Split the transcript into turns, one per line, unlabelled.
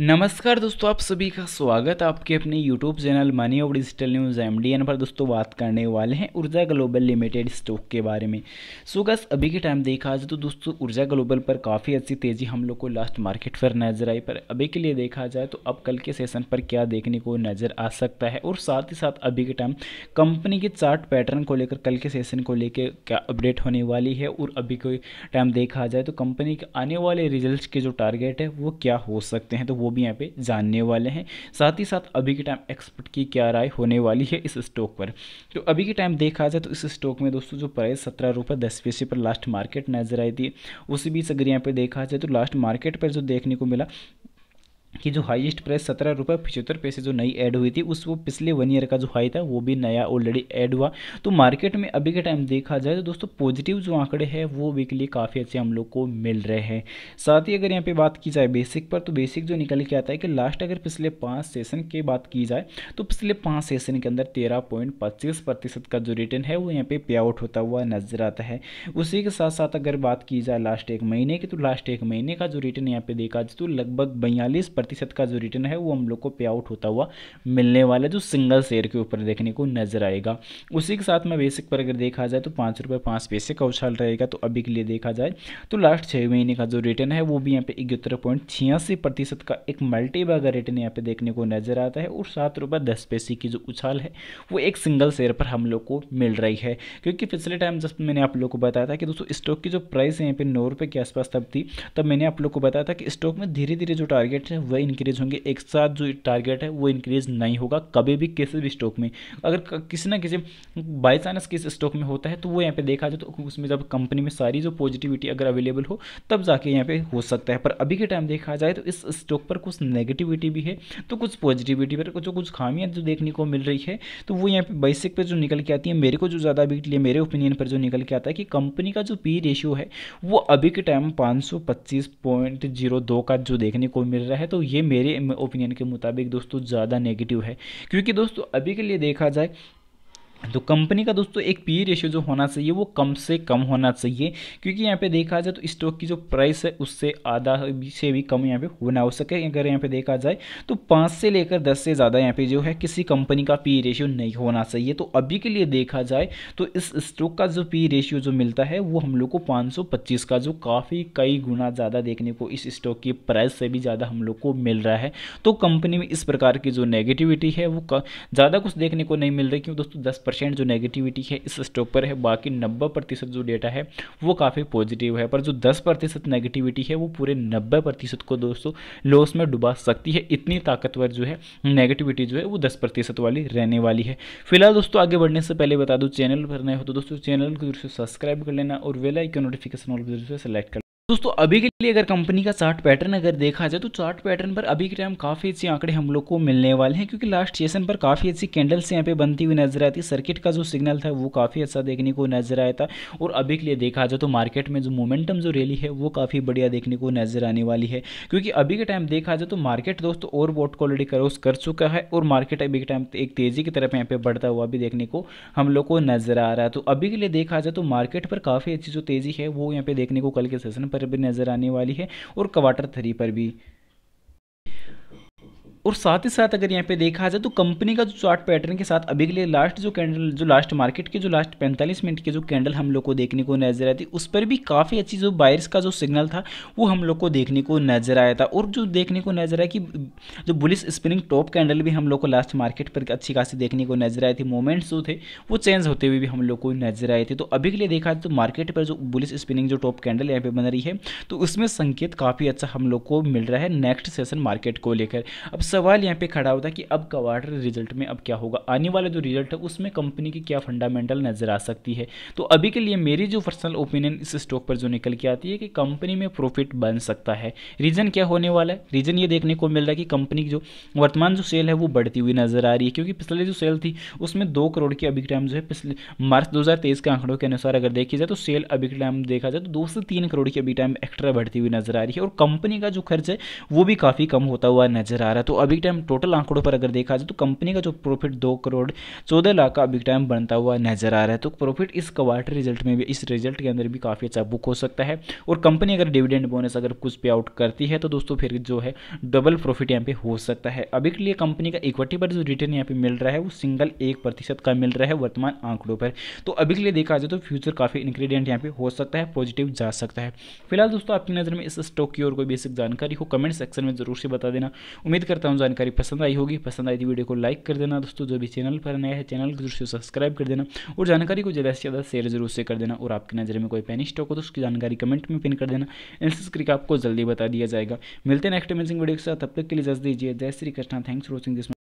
नमस्कार दोस्तों आप सभी का स्वागत है आपके अपने यूट्यूब चैनल मनी और digital news M D N पर दोस्तों बात करने वाले हैं ऊर्जा ग्लोबल लिमिटेड स्टॉक के बारे में सो गस अभी के टाइम देखा जाए तो दोस्तों ऊर्जा ग्लोबल पर काफ़ी अच्छी तेज़ी हम लोग को लास्ट मार्केट पर नजर आई पर अभी के लिए देखा जाए तो अब कल के सेशन पर क्या देखने को नज़र आ सकता है और साथ ही साथ अभी के टाइम कंपनी के चार्ट पैटर्न को लेकर कल के सेशन को लेकर क्या अपडेट होने वाली है और अभी के टाइम देखा जाए तो कंपनी के आने वाले रिजल्ट के जो टारगेट है वो क्या हो सकते हैं तो वो भी यहाँ पे जानने वाले हैं साथ ही साथ अभी के टाइम एक्सपर्ट की क्या राय होने वाली है इस स्टॉक पर तो अभी के टाइम देखा जाए तो इस स्टॉक में दोस्तों जो प्राइस सत्रह रुपये दस पैसे पर लास्ट मार्केट नजर आई थी उसी बीच अगर यहाँ पे देखा जाए तो लास्ट मार्केट पर जो देखने को मिला कि जो हाईएस्ट प्राइस सत्रह रुपये पिछहत्तर पैसे जो नई ऐड हुई थी उस वो पिछले वन ईयर का जो हाई था वो भी नया ऑलरेडी ऐड हुआ तो मार्केट में अभी के टाइम देखा जाए तो दोस्तों पॉजिटिव जो आंकड़े हैं वो वीकली काफ़ी अच्छे हम लोग को मिल रहे हैं साथ ही अगर यहाँ पर बात की जाए बेसिक पर तो बेसिक जो निकल के आता है कि लास्ट अगर पिछले पाँच सेशन की बात की जाए तो पिछले पाँच सेशन के अंदर तेरह पॉइंट पच्चीस प्रतिशत का जो रिटर्न है वो यहाँ पर पे आउट होता हुआ नजर आता है उसी के साथ साथ अगर बात की जाए लास्ट एक महीने की तो लास्ट एक महीने का जो रिटर्न यहाँ पे देखा जाए तो लगभग बयालीस प्रतिशत का जो रिटर्न है वो हम लोग को पे आउट होता हुआ मिलने वाला जो सिंगल शेयर के ऊपर देखने को नजर आएगा उसी के साथ में बेसिक पर अगर देखा जाए तो पाँच रुपये पाँच पैसे का उछाल रहेगा तो अभी के लिए देखा जाए तो लास्ट छः महीने का जो रिटर्न है वो भी यहाँ पे इकहत्तर पॉइंट छियासी प्रतिशत का एक मल्टीबा का रिटर्न यहाँ पे देखने को नजर आता है और सात रुपये दस पैसे की जो उछाल है वो एक सिंगल शेयर पर हम लोग को मिल रही है क्योंकि पिछले टाइम जब मैंने आप लोग को बताया था कि दोस्तों स्टॉक की जो प्राइस है यहाँ पे नौ रुपये के आसपास तब थी तब मैंने आप लोग को बताया था कि स्टॉक में धीरे धीरे जो टारगेट है वही इंक्रीज होंगे एक साथ जो टारगेट है वो इंक्रीज नहीं होगा कभी भी किसी भी स्टॉक में अगर किसी ना किसी बाई चांस किस स्टॉक में होता है तो वो यहाँ पे देखा जाए तो उसमें जब कंपनी में सारी जो पॉजिटिविटी अगर अवेलेबल हो तब जाके यहाँ पे हो सकता है पर अभी के टाइम देखा जाए तो इस स्टॉक पर कुछ नेगेटिविटी भी है तो कुछ पॉजिटिविटी पर जो कुछ खामियाँ जो देखने को मिल रही है तो वो यहाँ पे बेसिक पर जो निकल के आती है मेरे को जो ज़्यादा अभी लिए मेरे ओपिनियन पर जो निकल के आता है कि कंपनी का जो पी रेशियो है वो अभी के टाइम पाँच का जो देखने को मिल रहा है तो ये मेरे ओपिनियन के मुताबिक दोस्तों ज़्यादा नेगेटिव है क्योंकि दोस्तों अभी के लिए देखा जाए तो कंपनी का दोस्तों एक पी रेशियो e जो होना चाहिए वो कम से कम होना चाहिए क्योंकि यहाँ पे देखा जाए तो स्टॉक की जो प्राइस है उससे आधा से भी कम यहाँ पे होना हो सके अगर यहाँ पे देखा जाए तो पाँच से लेकर दस से ज़्यादा यहाँ पे जो है किसी कंपनी का पी रेशियो e नहीं होना चाहिए तो अभी के लिए देखा जाए तो इस स्टॉक का जो पी रेशियो e जो मिलता है वो हम लोग को पाँच का जो काफ़ी कई गुना ज़्यादा देखने को इस स्टॉक की प्राइस से भी ज़्यादा हम लोग को मिल रहा है तो कंपनी में इस प्रकार की जो नेगेटिविटी है वो ज़्यादा कुछ देखने को नहीं मिल रही क्यों दोस्तों दस परसेंट जो नेगेटिविटी है इस स्टॉक पर है बाकी नब्बे प्रतिशत जो डेटा है वो काफ़ी पॉजिटिव है पर जो दस प्रतिशत नेगेटिविटी है वो पूरे नब्बे प्रतिशत को दोस्तों लॉस में डुबा सकती है इतनी ताकतवर जो है नेगेटिविटी जो है वो दस प्रतिशत वाली रहने वाली है फिलहाल दोस्तों आगे बढ़ने से पहले बता दूँ चैनल पर नए हो तो दोस्तों चैनल को जरूर से सब्सक्राइब कर लेना और वेल नोटिफिकेशन ऑल जरूर से सेलेक्ट दोस्तों अभी के लिए अगर कंपनी का चार्ट पैटर्न अगर देखा जाए तो चार्ट पैटर्न पर अभी के टाइम काफ़ी अच्छे आंकड़े हम लोग को मिलने वाले हैं क्योंकि लास्ट सेशन पर काफ़ी अच्छी कैंडल्स यहाँ पे बनती हुई नजर आती सर्किट का जो सिग्नल था वो काफ़ी अच्छा देखने को नजर आया था और अभी के लिए देखा जाए तो मार्केट में जो मोमेंटम जो रैली है वो काफ़ी बढ़िया देखने को नजर आने वाली है क्योंकि अभी के टाइम देखा जाए तो मार्केट दोस्तों और वोट क्वालिटी क्रॉस कर चुका है और मार्केट अभी के टाइम एक तेज़ी की तरफ यहाँ पे बढ़ता हुआ भी देखने को हम लोग को नजर आ रहा है तो अभी के लिए देखा जाए तो मार्केट पर काफ़ी अच्छी जो तेज़ी है वो यहाँ पे देखने को कल के सेशन पर भी नज़र आने वाली है और क्वार्टर थ्री पर भी और साथ ही साथ अगर यहाँ पे देखा जाए तो कंपनी का जो चार्ट पैटर्न के साथ अभी के लिए लास्ट जो कैंडल जो लास्ट मार्केट के जो लास्ट 45 मिनट के जो कैंडल हम लोग को देखने को नजर आई थी उस पर भी काफ़ी अच्छी जो बायर्स का जो सिग्नल था वो हम लोग को देखने को नजर आया था और जो देखने को नजर आया कि जो बुलिस स्पिनिंग टॉप कैंडल भी हम लोग को लास्ट मार्केट पर अच्छी खासी देखने को नजर आई थी मोमेंट्स जो थे वो चेंज होते हुए भी हम लोग को नजर आए थे तो अभी के लिए देखा तो मार्केट पर जो बुलिस स्पिनिंग जो टॉप कैंडल यहाँ पर बन रही है तो उसमें संकेत काफ़ी अच्छा हम लोग को मिल रहा है नेक्स्ट सेशन मार्केट को लेकर अब सवाल यहाँ पे खड़ा होता है कि अब क्वार्टर रिजल्ट में अब क्या होगा आने वाले जो रिजल्ट है उसमें कंपनी की क्या फंडामेंटल नज़र आ सकती है तो अभी के लिए मेरी जो पर्सनल ओपिनियन इस स्टॉक पर जो निकल के आती है कि कंपनी में प्रॉफिट बन सकता है रीज़न क्या होने वाला है रीज़न ये देखने को मिल रहा है कि कंपनी की जो वर्तमान जो सेल है वो बढ़ती हुई नज़र आ रही है क्योंकि पिछले जो सेल थी उसमें दो करोड़ की अभी जो है पिछले मार्च दो के आंकड़ों के अनुसार अगर देखी जाए तो सेल अभी टाइम देखा जाए तो दो से तीन करोड़ की अभी टाइम एक्स्ट्रा बढ़ती हुई नज़र आ रही है और कंपनी का जो खर्च है वो भी काफ़ी कम होता हुआ नज़र आ रहा है तो अभी टाइम टोटल आंकड़ों पर अगर देखा जाए तो कंपनी का जो प्रॉफिट दो करोड़ चौदह लाख का अभी टाइम बनता हुआ नजर आ रहा है तो प्रॉफिट इस क्वार्टर रिजल्ट में भी इस रिजल्ट के अंदर भी काफ़ी अच्छा बुक हो सकता है और कंपनी अगर डिविडेंड बोनस अगर कुछ पे आउट करती है तो दोस्तों फिर जो है डबल प्रॉफिट यहाँ पे हो सकता है अभी के लिए कंपनी का इक्विटी पर जो रिटर्न यहाँ पे मिल रहा है वो सिंगल एक प्रतिशत का मिल रहा है वर्तमान आंकड़ों पर तो अभी के लिए देखा जाए तो फ्यूचर काफ़ी इंग्रीडियंट यहाँ पे हो सकता है पॉजिटिव जा सकता है फिलहाल दोस्तों आपकी नज़र में इस स्टॉक की और कोई बेसिक जानकारी हो कमेंट सेक्शन में जरूर से बता देना उम्मीद करता हूँ तमाम जानकारी पसंद आई होगी पसंद आई थी वीडियो को लाइक कर देना दोस्तों जो भी चैनल पर नया है चैनल को जरूर से सब्सक्राइब कर देना और जानकारी को ज़्यादा से ज़्यादा शेयर जरूर से कर देना और आपकी नज़र में कोई पैनी स्टॉक हो तो उसकी जानकारी कमेंट में पिन कर देना एंसर्स करके आपको जल्दी बता दिया जाएगा मिलते हैं नेक्स्ट अमेजिंग वीडियो के साथ तब तक के लिए जज दीजिए जय Shri Krishna thanks for watching this